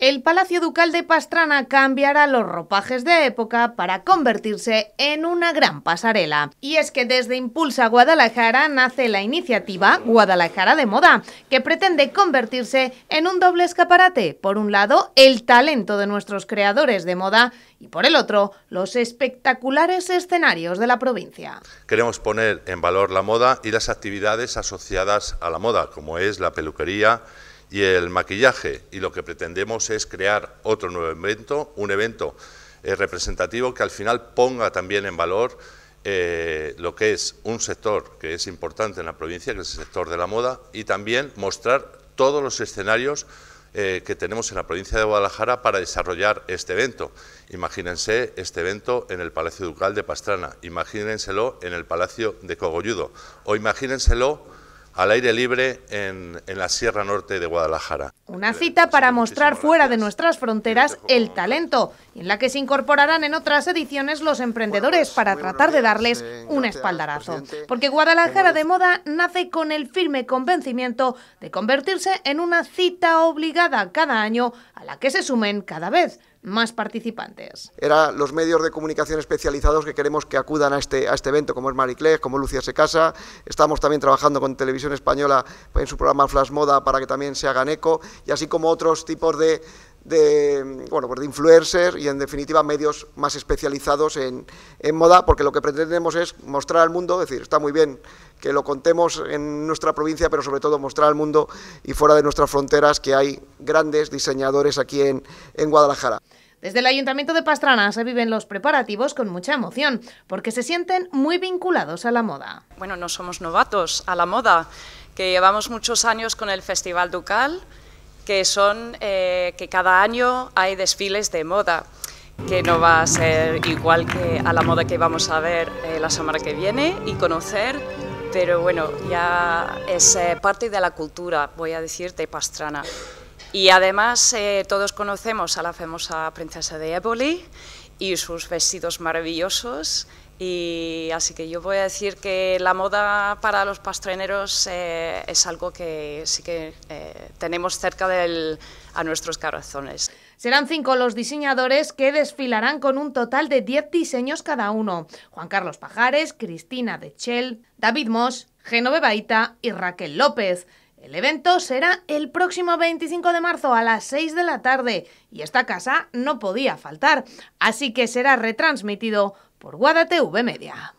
El Palacio Ducal de Pastrana cambiará los ropajes de época para convertirse en una gran pasarela. Y es que desde Impulsa Guadalajara nace la iniciativa Guadalajara de Moda, que pretende convertirse en un doble escaparate. Por un lado, el talento de nuestros creadores de moda y por el otro, los espectaculares escenarios de la provincia. Queremos poner en valor la moda y las actividades asociadas a la moda, como es la peluquería, y el maquillaje. Y lo que pretendemos es crear otro nuevo evento, un evento eh, representativo que al final ponga también en valor eh, lo que es un sector que es importante en la provincia, que es el sector de la moda, y también mostrar todos los escenarios eh, que tenemos en la provincia de Guadalajara para desarrollar este evento. Imagínense este evento en el Palacio Ducal de Pastrana, imagínenselo en el Palacio de Cogolludo, o imagínenselo al aire libre en, la Sierra Norte de Guadalajara. Una cita para mostrar fuera de nuestras fronteras el talento, en la que se incorporarán en otras ediciones los emprendedores para tratar de darles eh, un espaldarazo. Porque Guadalajara de Moda nace con el firme convencimiento de convertirse en una cita obligada cada año a la que se sumen cada vez más participantes. Era los medios de comunicación especializados que queremos que acudan a este, a este evento, como es Claire, como Lucia Se Casa. Estamos también trabajando con Televisión Española en su programa Flash Moda para que también se hagan eco, y así como otros tipos de de, bueno, por pues de influencers y en definitiva medios más especializados en, en, moda, porque lo que pretendemos es mostrar al mundo, es decir, está muy bien que lo contemos en nuestra provincia, pero sobre todo mostrar al mundo y fuera de nuestras fronteras que hay grandes diseñadores aquí en, en Guadalajara. Desde el Ayuntamiento de Pastrana se viven los preparativos con mucha emoción, porque se sienten muy vinculados a la moda. Bueno, no somos novatos a la moda, que llevamos muchos años con el Festival Ducal, que son eh, que cada año hay desfiles de moda, que no va a ser igual que a la moda que vamos a ver eh, la semana que viene y conocer, pero bueno, ya es eh, parte de la cultura, voy a decir, de Pastrana. Y además todos conocemos a la famosa princesa de Éboli y sus vestidos maravillosos y así que yo voy a decir que la moda para los pastreneros eh, es algo que sí que eh, tenemos cerca del, a nuestros corazones. Serán cinco los diseñadores que desfilarán con un total de diez diseños cada uno. Juan Carlos Pajares, Cristina Dechel, David Moss, Genoveva Baita y Raquel López. El evento será el próximo 25 de marzo a las 6 de la tarde y esta casa no podía faltar, así que será retransmitido por Guada TV Media.